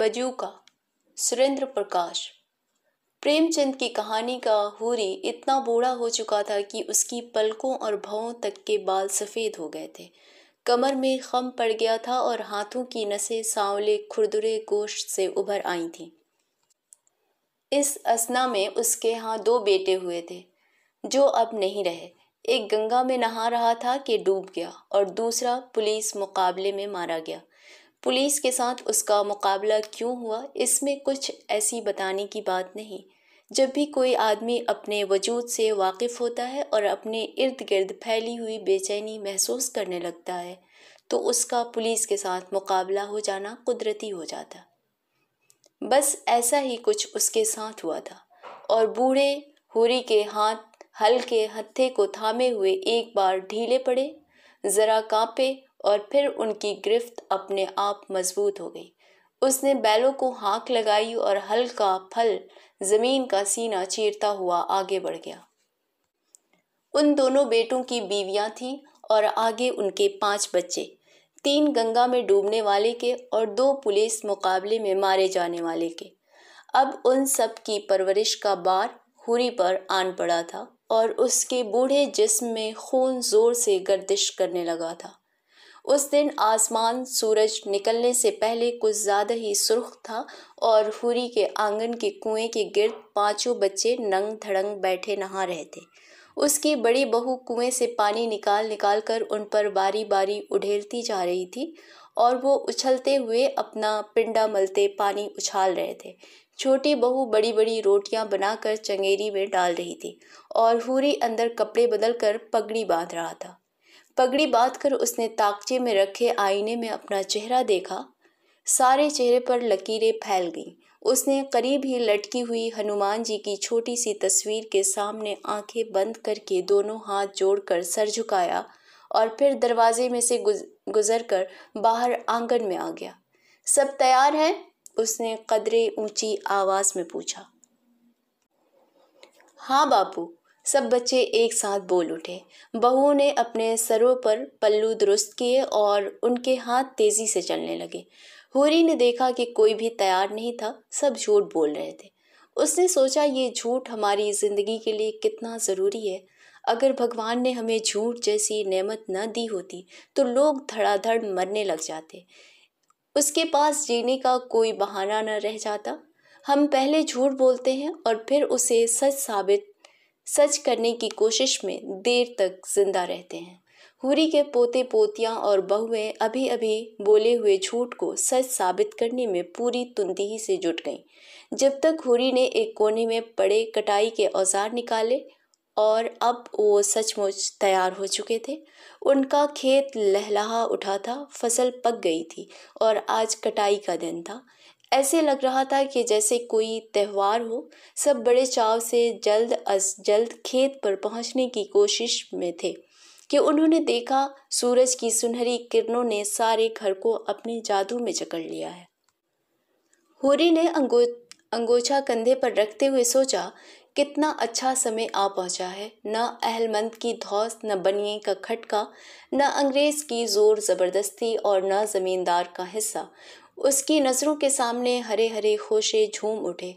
बजूका सुरेंद्र प्रकाश प्रेमचंद की कहानी का हूरी इतना बूढ़ा हो चुका था कि उसकी पलकों और भवों तक के बाल सफ़ेद हो गए थे कमर में खम पड़ गया था और हाथों की नसें सांवले खुरदुरे गोश्त से उभर आई थीं इस असना में उसके यहाँ दो बेटे हुए थे जो अब नहीं रहे एक गंगा में नहा रहा था कि डूब गया और दूसरा पुलिस मुकाबले में मारा गया पुलिस के साथ उसका मुकाबला क्यों हुआ इसमें कुछ ऐसी बताने की बात नहीं जब भी कोई आदमी अपने वजूद से वाकिफ़ होता है और अपने इर्द गिर्द फैली हुई बेचैनी महसूस करने लगता है तो उसका पुलिस के साथ मुकाबला हो जाना कुदरती हो जाता बस ऐसा ही कुछ उसके साथ हुआ था और बूढ़े हुरी के हाथ हल्के हत्थे को थामे हुए एक बार ढीले पड़े ज़रा कांपे और फिर उनकी गिरफ्त अपने आप मजबूत हो गई उसने बैलों को हाँक लगाई और हल्का फल जमीन का सीना चीरता हुआ आगे बढ़ गया उन दोनों बेटों की बीवियां थीं और आगे उनके पांच बच्चे तीन गंगा में डूबने वाले के और दो पुलिस मुकाबले में मारे जाने वाले के अब उन सब की परवरिश का बार हुरी पर आन पड़ा था और उसके बूढ़े जिस्म में खून ज़ोर से गर्दिश करने लगा था उस दिन आसमान सूरज निकलने से पहले कुछ ज़्यादा ही सुर्ख था और हुरी के आंगन के कुएं के गिर्द पांचों बच्चे नंग धड़ंग बैठे नहा रहे थे उसकी बड़ी बहू कुएं से पानी निकाल निकाल कर उन पर बारी बारी उढ़ेलती जा रही थी और वो उछलते हुए अपना पिंडा मलते पानी उछाल रहे थे छोटी बहू बड़ी बड़ी रोटियां बनाकर चंगेरी में डाल रही थी और हुरी अंदर कपड़े बदल कर पगड़ी बांध रहा था पगड़ी बांध कर उसने ताकचे में रखे आईने में अपना चेहरा देखा सारे चेहरे पर लकीरें फैल गईं उसने करीब ही लटकी हुई हनुमान जी की छोटी सी तस्वीर के सामने आंखें बंद करके दोनों हाथ जोड़कर सर झुकाया और फिर दरवाजे में से गुजर कर बाहर आंगन में आ गया सब तैयार हैं उसने कदरे ऊंची आवाज़ में पूछा हाँ बापू सब बच्चे एक साथ बोल उठे बहुओं ने अपने सरों पर पल्लू दुरुस्त किए और उनके हाथ तेज़ी से चलने लगे होरी ने देखा कि कोई भी तैयार नहीं था सब झूठ बोल रहे थे उसने सोचा ये झूठ हमारी ज़िंदगी के लिए कितना ज़रूरी है अगर भगवान ने हमें झूठ जैसी नेमत न दी होती तो लोग धड़ाधड़ मरने लग जाते उसके पास जीने का कोई बहाना न रह जाता हम पहले झूठ बोलते हैं और फिर उसे सच साबित सच करने की कोशिश में देर तक जिंदा रहते हैं हुरी के पोते पोतियाँ और बहुएं अभी अभी बोले हुए झूठ को सच साबित करने में पूरी तुंदही से जुट गईं जब तक हुरी ने एक कोने में पड़े कटाई के औजार निकाले और अब वो सचमुच तैयार हो चुके थे उनका खेत लहलहा उठा था फसल पक गई थी और आज कटाई का दिन था ऐसे लग रहा था कि जैसे कोई त्यौहार हो सब बड़े चाव से जल्द अज जल्द खेत पर पहुंचने की कोशिश में थे कि उन्होंने देखा सूरज की सुनहरी किरणों ने सारे घर को अपने जादू में जकड़ लिया है होरी ने अंगो अंगोछा कंधे पर रखते हुए सोचा कितना अच्छा समय आ पहुंचा है न अहलमंद की धौस न बनिए का खटका न अंग्रेज की ज़ोर ज़बरदस्ती और न ज़मींदार का हिस्सा उसकी नज़रों के सामने हरे हरे होशे झूम उठे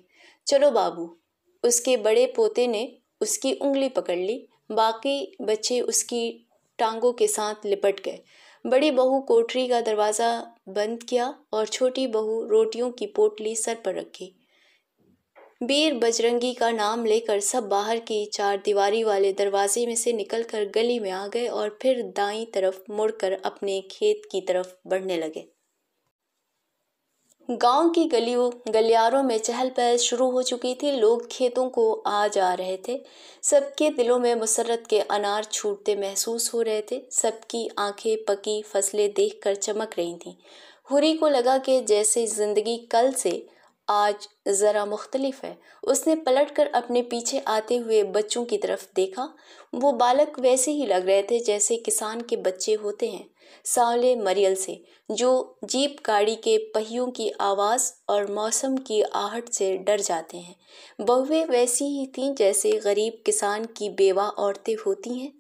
चलो बाबू उसके बड़े पोते ने उसकी उंगली पकड़ ली बाकी बच्चे उसकी टांगों के साथ लिपट गए बड़ी बहू कोठरी का दरवाज़ा बंद किया और छोटी बहू रोटियों की पोटली सर पर रखी बीर बजरंगी का नाम लेकर सब बाहर की चार दीवारी वाले दरवाजे में से निकलकर गली में आ गए और फिर दाई तरफ मुड़कर अपने खेत की तरफ बढ़ने लगे गांव की गलियों गलियारों में चहल पहल शुरू हो चुकी थी लोग खेतों को आ जा रहे थे सबके दिलों में मुसरत के अनार छूटते महसूस हो रहे थे सबकी आंखें पकी फसलें देखकर चमक रही थीं हुरी को लगा कि जैसे ज़िंदगी कल से आज ज़रा मुख्तलिफ है उसने पलट कर अपने पीछे आते हुए बच्चों की तरफ देखा वो बालक वैसे ही लग रहे थे जैसे किसान के बच्चे होते हैं सावले मरियल से जो जीप गाड़ी के पहियों की आवाज़ और मौसम की आहट से डर जाते हैं बहुएँ वैसी ही थीं जैसे गरीब किसान की बेवा औरतें होती हैं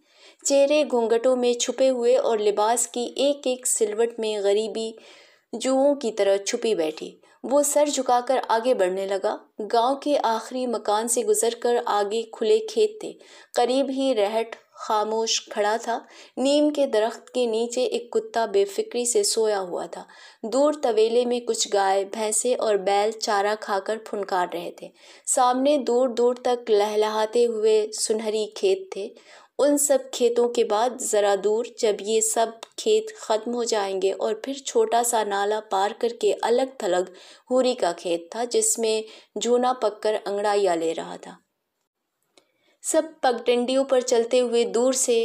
चेहरे घूंघटों में छुपे हुए और लिबास की एक एक सिलवट में गरीबी जुओं की तरह छुपी बैठी वो सर झुकाकर आगे बढ़ने लगा गांव के आखिरी मकान से गुजरकर आगे खुले खेत थे करीब ही रहट खामोश खड़ा था नीम के दरख्त के नीचे एक कुत्ता बेफिक्री से सोया हुआ था दूर तवेले में कुछ गाय भैंसे और बैल चारा खाकर फुनकार रहे थे सामने दूर दूर तक लहलहाते हुए सुनहरी खेत थे उन सब खेतों के बाद ज़रा दूर जब ये सब खेत ख़त्म हो जाएंगे और फिर छोटा सा नाला पार करके अलग थलग हुरी का खेत था जिसमें जूना पककर अंगड़ाइया ले रहा था सब पगडंडियों पर चलते हुए दूर से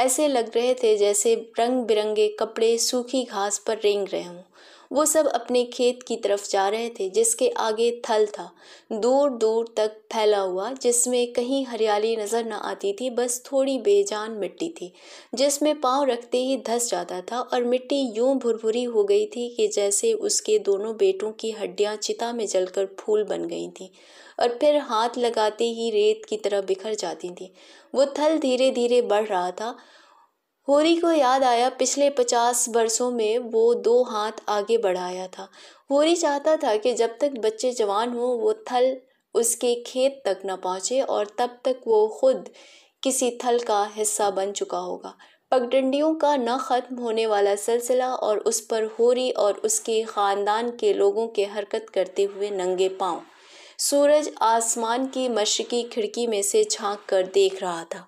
ऐसे लग रहे थे जैसे रंग बिरंगे कपड़े सूखी घास पर रेंग रहे हों वो सब अपने खेत की तरफ जा रहे थे जिसके आगे थल था दूर दूर तक फैला हुआ जिसमें कहीं हरियाली नज़र न आती थी बस थोड़ी बेजान मिट्टी थी जिसमें पाँव रखते ही धस जाता था और मिट्टी यूं भुरभुरी हो गई थी कि जैसे उसके दोनों बेटों की हड्डियाँ चिता में जलकर फूल बन गई थी और फिर हाथ लगाते ही रेत की तरह बिखर जाती थी वो थल धीरे धीरे बढ़ रहा था होरी को याद आया पिछले पचास वर्षों में वो दो हाथ आगे बढ़ाया था होरी चाहता था कि जब तक बच्चे जवान हों वो थल उसके खेत तक न पहुँचे और तब तक वो खुद किसी थल का हिस्सा बन चुका होगा पगडंडियों का न ख़त्म होने वाला सिलसिला और उस पर होरी और उसके ख़ानदान के लोगों के हरकत करते हुए नंगे पाँव सूरज आसमान की मशरकी खिड़की में से झांक कर देख रहा था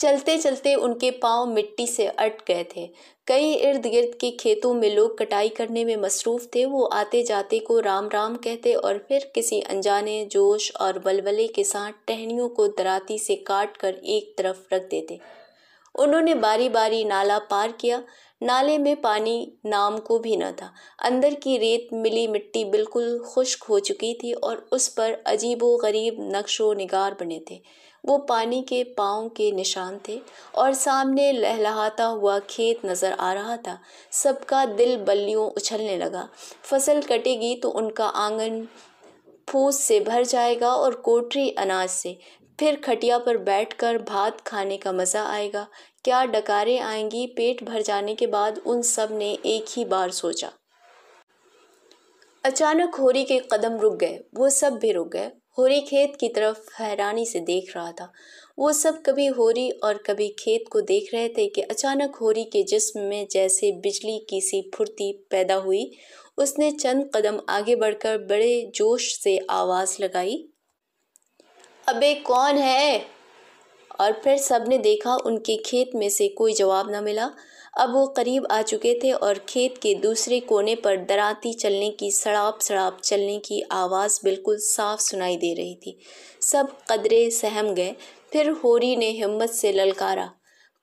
चलते चलते उनके पांव मिट्टी से अट गए थे कई इर्द गिर्द के खेतों में लोग कटाई करने में मसरूफ़ थे वो आते जाते को राम राम कहते और फिर किसी अनजाने जोश और बलबले के साथ टहनियों को दराती से काट कर एक तरफ रख देते उन्होंने बारी बारी नाला पार किया नाले में पानी नाम को भी न था अंदर की रेत मिली मिट्टी बिल्कुल खुश्क हो चुकी थी और उस पर अजीबो गरीब नक्शो नगार बने थे वो पानी के पाँव के निशान थे और सामने लहलहाता हुआ खेत नज़र आ रहा था सबका दिल बल्लियों उछलने लगा फसल कटेगी तो उनका आंगन फूस से भर जाएगा और कोठरी अनाज से फिर खटिया पर बैठकर भात खाने का मज़ा आएगा क्या डकारें आएंगी पेट भर जाने के बाद उन सब ने एक ही बार सोचा अचानक होरी के कदम रुक गए वो सब भी रुक गए होरी खेत की तरफ हैरानी से देख रहा था वो सब कभी होरी और कभी खेत को देख रहे थे कि अचानक होरी के जिस्म में जैसे बिजली की सी फुर्ती पैदा हुई उसने चंद कदम आगे बढ़कर बड़े जोश से आवाज़ लगाई अबे कौन है और फिर सब ने देखा उनके खेत में से कोई जवाब न मिला अब वो करीब आ चुके थे और खेत के दूसरे कोने पर दराती चलने की सड़ाप सड़ाप चलने की आवाज़ बिल्कुल साफ सुनाई दे रही थी सब कदरे सहम गए फिर होरी ने हिम्मत से ललकारा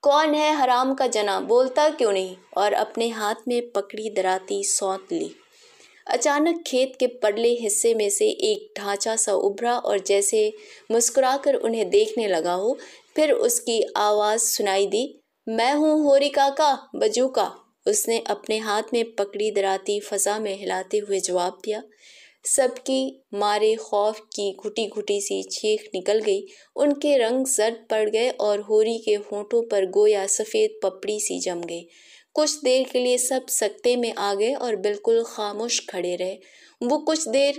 कौन है हराम का जना बोलता क्यों नहीं और अपने हाथ में पकड़ी दराती सौंत ली अचानक खेत के पड़ले हिस्से में से एक ढांचा सा उभरा और जैसे मुस्कुराकर उन्हें देखने लगा हो फिर उसकी आवाज़ सुनाई दी मैं हूँ होरी काका बजूका उसने अपने हाथ में पकड़ी दराती फजा में हिलाते हुए जवाब दिया सबकी मारे खौफ की घुटी घुटी सी चीख निकल गई उनके रंग जर्द पड़ गए और होरी के होठों पर गोया सफ़ेद पपड़ी सी जम गई कुछ देर के लिए सब सकते में आ गए और बिल्कुल खामोश खड़े रहे वो कुछ देर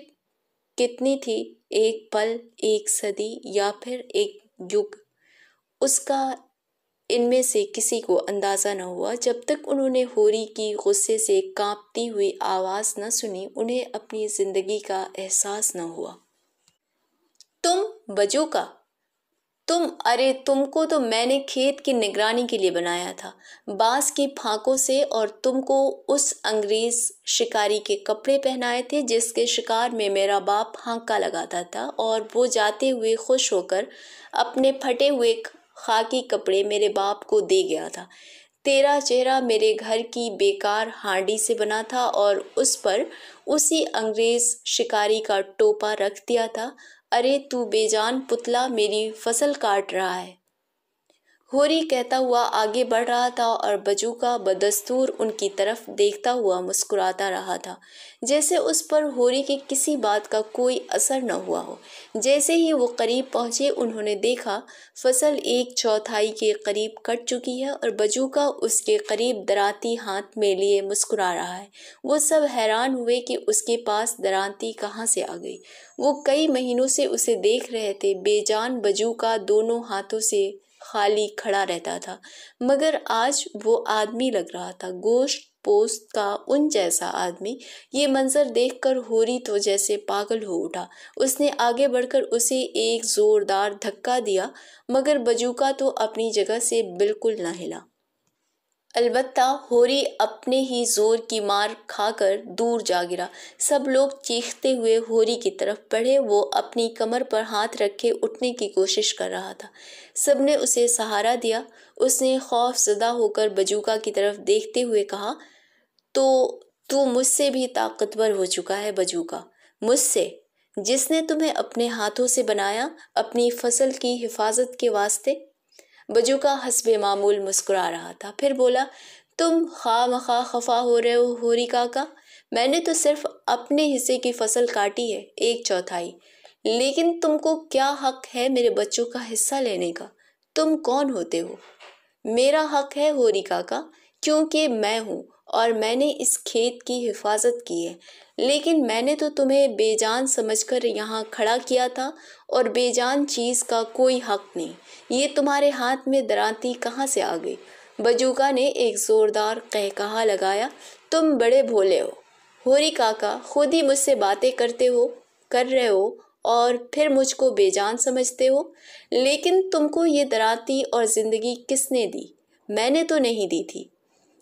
कितनी थी एक पल एक सदी या फिर एक युग उसका इनमें से किसी को अंदाज़ा न हुआ जब तक उन्होंने होरी की गुस्से से कांपती हुई आवाज़ न सुनी उन्हें अपनी ज़िंदगी का एहसास न हुआ तुम बजो का तुम अरे तुमको तो मैंने खेत की निगरानी के लिए बनाया था बांस की फांकों से और तुमको उस अंग्रेज शिकारी के कपड़े पहनाए थे जिसके शिकार में मेरा बाप हांका लगाता था और वो जाते हुए खुश होकर अपने फटे हुए खाकी कपड़े मेरे बाप को दे गया था तेरा चेहरा मेरे घर की बेकार हांडी से बना था और उस पर उसी अंग्रेज शिकारी का टोपा रख दिया था अरे तू बेजान पुतला मेरी फसल काट रहा है होरी कहता हुआ आगे बढ़ रहा था और बजूका बदस्तूर उनकी तरफ देखता हुआ मुस्कुराता रहा था जैसे उस पर होरी के किसी बात का कोई असर न हुआ हो जैसे ही वो करीब पहुंचे उन्होंने देखा फसल एक चौथाई के करीब कट चुकी है और बजूका उसके करीब दराती हाथ में लिए मुस्कुरा रहा है वो सब हैरान हुए कि उसके पास दराती कहाँ से आ गई वो कई महीनों से उसे देख रहे थे बेजान बजूका दोनों हाथों से खाली खड़ा रहता था मगर आज वो आदमी लग रहा था गोश्त पोस्त का उन जैसा आदमी ये मंज़र देखकर होरी तो जैसे पागल हो उठा उसने आगे बढ़कर उसे एक ज़ोरदार धक्का दिया मगर बजूका तो अपनी जगह से बिल्कुल ना हिला अलबत् होरी अपने ही जोर की मार खाकर दूर जा गिरा सब लोग चीखते हुए होरी की तरफ बढ़े वो अपनी कमर पर हाथ रखे उठने की कोशिश कर रहा था सब ने उसे सहारा दिया उसने खौफ जदा होकर बजूका की तरफ देखते हुए कहा तो तू मुझसे भी ताकतवर हो चुका है बजूका मुझसे जिसने तुम्हें अपने हाथों से बनाया अपनी फसल की हिफाजत के वास्ते बजूका हसब मामूल मुस्कुरा रहा था फिर बोला तुम खा मखा खफा हो रहे हो होरी काका मैंने तो सिर्फ अपने हिस्से की फसल काटी है एक चौथाई लेकिन तुमको क्या हक है मेरे बच्चों का हिस्सा लेने का तुम कौन होते हो मेरा हक है होरी काका क्योंकि मैं हूँ और मैंने इस खेत की हिफाजत की है लेकिन मैंने तो तुम्हें बेजान समझकर यहाँ खड़ा किया था और बेजान चीज़ का कोई हक नहीं ये तुम्हारे हाथ में दराती कहाँ से आ गई बजूका ने एक ज़ोरदार कहकहा लगाया तुम बड़े भोले हो होरी काका खुद ही मुझसे बातें करते हो कर रहे हो और फिर मुझको बेजान समझते हो लेकिन तुमको ये दराती और ज़िंदगी किसने दी मैंने तो नहीं दी थी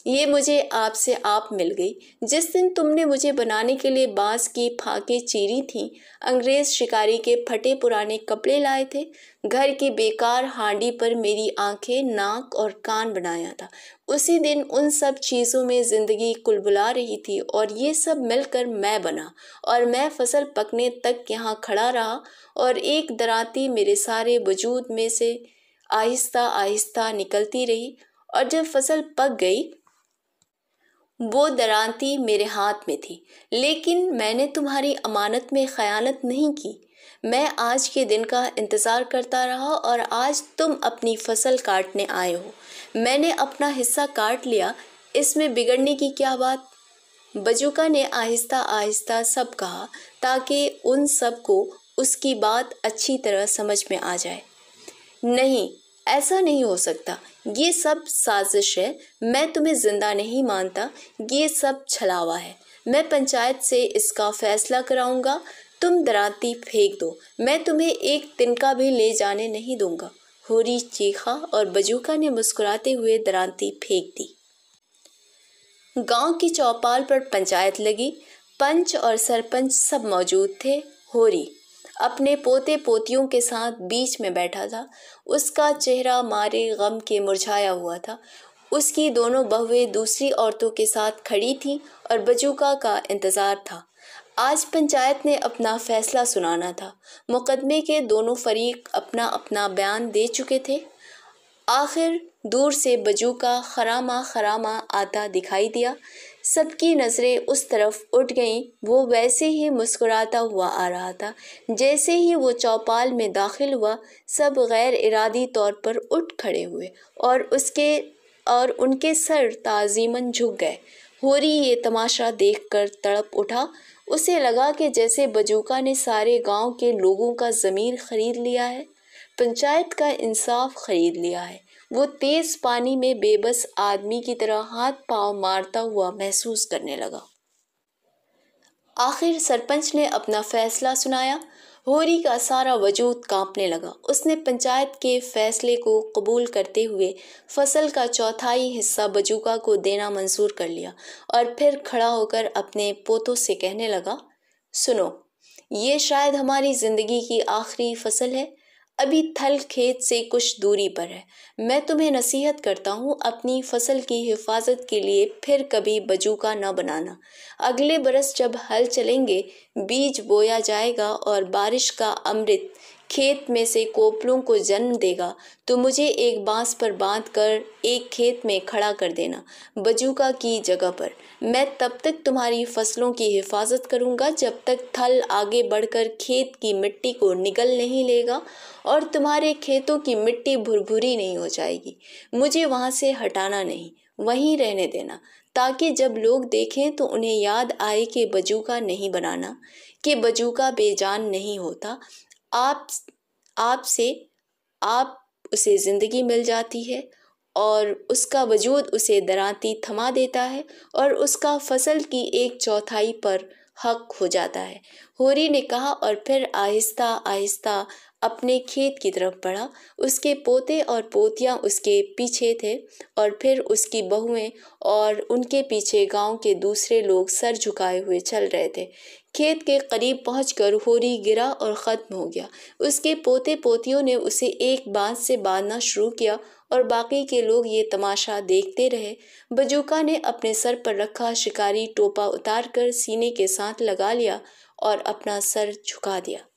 ये मुझे आपसे आप मिल गई जिस दिन तुमने मुझे बनाने के लिए बांस की फाके चीरी थी अंग्रेज शिकारी के फटे पुराने कपड़े लाए थे घर की बेकार हांडी पर मेरी आंखें नाक और कान बनाया था उसी दिन उन सब चीज़ों में ज़िंदगी कुलबुला रही थी और ये सब मिलकर मैं बना और मैं फसल पकने तक यहाँ खड़ा रहा और एक दराती मेरे सारे वजूद में से आहिस्ता आहिस्ता निकलती रही और जब फसल पक गई वो दरांती मेरे हाथ में थी लेकिन मैंने तुम्हारी अमानत में ख़यानत नहीं की मैं आज के दिन का इंतज़ार करता रहा और आज तुम अपनी फसल काटने आए हो मैंने अपना हिस्सा काट लिया इसमें बिगड़ने की क्या बात बजुका ने आहिस्ता आहिस्ता सब कहा ताकि उन सब को उसकी बात अच्छी तरह समझ में आ जाए नहीं ऐसा नहीं हो सकता ये सब साजिश है मैं तुम्हें ज़िंदा नहीं मानता ये सब छलावा है मैं पंचायत से इसका फैसला कराऊंगा तुम दराती फेंक दो मैं तुम्हें एक तिनका भी ले जाने नहीं दूंगा होरी चीखा और बजूका ने मुस्कुराते हुए दराती फेंक दी गांव की चौपाल पर पंचायत लगी पंच और सरपंच सब मौजूद थे होरी अपने पोते पोतियों के साथ बीच में बैठा था उसका चेहरा मारे गम के मुरझाया हुआ था उसकी दोनों बहुएं दूसरी औरतों के साथ खड़ी थीं और बजूका का इंतज़ार था आज पंचायत ने अपना फैसला सुनाना था मुकदमे के दोनों फरीक अपना अपना बयान दे चुके थे आखिर दूर से बजू का खरामा खरामा आता दिखाई दिया सबकी नज़रें उस तरफ उठ गईं वो वैसे ही मुस्कुराता हुआ आ रहा था जैसे ही वो चौपाल में दाखिल हुआ सब गैर इरादी तौर पर उठ खड़े हुए और उसके और उनके सर ताजीमन झुक गए होरी ये तमाशा देखकर तड़प उठा उसे लगा कि जैसे बजूका ने सारे गांव के लोगों का ज़मीर खरीद लिया है पंचायत का इंसाफ खरीद लिया है वो तेज़ पानी में बेबस आदमी की तरह हाथ पांव मारता हुआ महसूस करने लगा आखिर सरपंच ने अपना फैसला सुनाया होरी का सारा वजूद कांपने लगा उसने पंचायत के फैसले को कबूल करते हुए फसल का चौथाई हिस्सा बजूका को देना मंजूर कर लिया और फिर खड़ा होकर अपने पोतों से कहने लगा सुनो ये शायद हमारी ज़िंदगी की आखिरी फसल है अभी थल खेत से कुछ दूरी पर है मैं तुम्हें नसीहत करता हूँ अपनी फसल की हिफाजत के लिए फिर कभी बजूका न बनाना अगले बरस जब हल चलेंगे बीज बोया जाएगा और बारिश का अमृत खेत में से कोपलों को जन्म देगा तो मुझे एक बांस पर बांध कर एक खेत में खड़ा कर देना बजूका की जगह पर मैं तब तक तुम्हारी फसलों की हिफाजत करूंगा जब तक थल आगे बढ़कर खेत की मिट्टी को निगल नहीं लेगा और तुम्हारे खेतों की मिट्टी भुरभुरी नहीं हो जाएगी मुझे वहाँ से हटाना नहीं वहीं रहने देना ताकि जब लोग देखें तो उन्हें याद आए कि बजूका नहीं बनाना कि बजूका बेजान नहीं होता आप आपसे आप उसे ज़िंदगी मिल जाती है और उसका वजूद उसे दराती थमा देता है और उसका फसल की एक चौथाई पर हक हो जाता है होरी ने कहा और फिर आहिस्ता आहिस्ता अपने खेत की तरफ बढ़ा उसके पोते और पोतियाँ उसके पीछे थे और फिर उसकी बहुएं और उनके पीछे गांव के दूसरे लोग सर झुकाए हुए चल रहे थे खेत के करीब पहुँच कर होरी गिरा और ख़त्म हो गया उसके पोते पोतियों ने उसे एक बांस से बांधना शुरू किया और बाकी के लोग ये तमाशा देखते रहे बजूका ने अपने सर पर रखा शिकारी टोपा उतारकर सीने के साथ लगा लिया और अपना सर झुका दिया